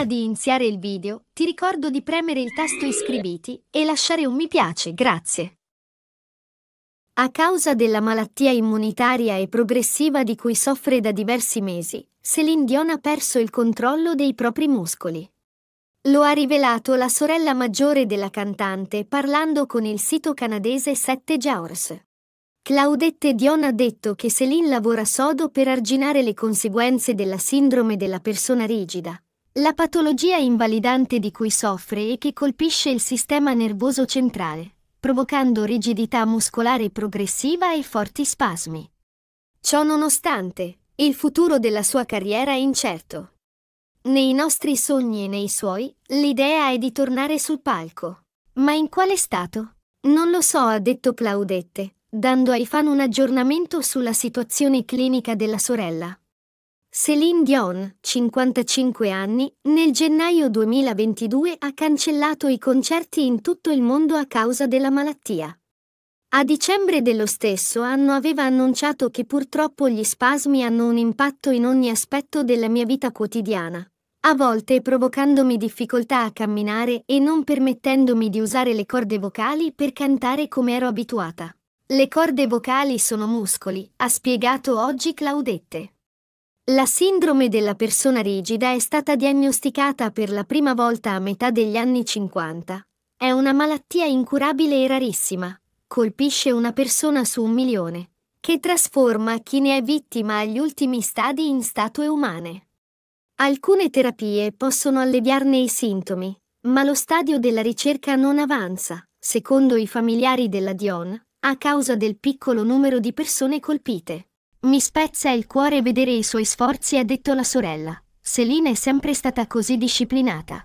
Prima di iniziare il video, ti ricordo di premere il tasto iscriviti e lasciare un mi piace, grazie. A causa della malattia immunitaria e progressiva di cui soffre da diversi mesi, Celine Dion ha perso il controllo dei propri muscoli. Lo ha rivelato la sorella maggiore della cantante parlando con il sito canadese 7 Jours. Claudette Dion ha detto che Céline lavora sodo per arginare le conseguenze della sindrome della persona rigida, la patologia invalidante di cui soffre e che colpisce il sistema nervoso centrale, provocando rigidità muscolare progressiva e forti spasmi. Ciò nonostante, il futuro della sua carriera è incerto. Nei nostri sogni e nei suoi, l'idea è di tornare sul palco. Ma in quale stato? Non lo so, ha detto Claudette, dando ai fan un aggiornamento sulla situazione clinica della sorella. Céline Dion, 55 anni, nel gennaio 2022 ha cancellato i concerti in tutto il mondo a causa della malattia. A dicembre dello stesso anno aveva annunciato che purtroppo gli spasmi hanno un impatto in ogni aspetto della mia vita quotidiana, a volte provocandomi difficoltà a camminare e non permettendomi di usare le corde vocali per cantare come ero abituata. Le corde vocali sono muscoli, ha spiegato oggi Claudette. La sindrome della persona rigida è stata diagnosticata per la prima volta a metà degli anni 50. È una malattia incurabile e rarissima. Colpisce una persona su un milione, che trasforma chi ne è vittima agli ultimi stadi in statue umane. Alcune terapie possono alleviarne i sintomi, ma lo stadio della ricerca non avanza, secondo i familiari della Dion, a causa del piccolo numero di persone colpite. Mi spezza il cuore vedere i suoi sforzi, ha detto la sorella. Selina è sempre stata così disciplinata.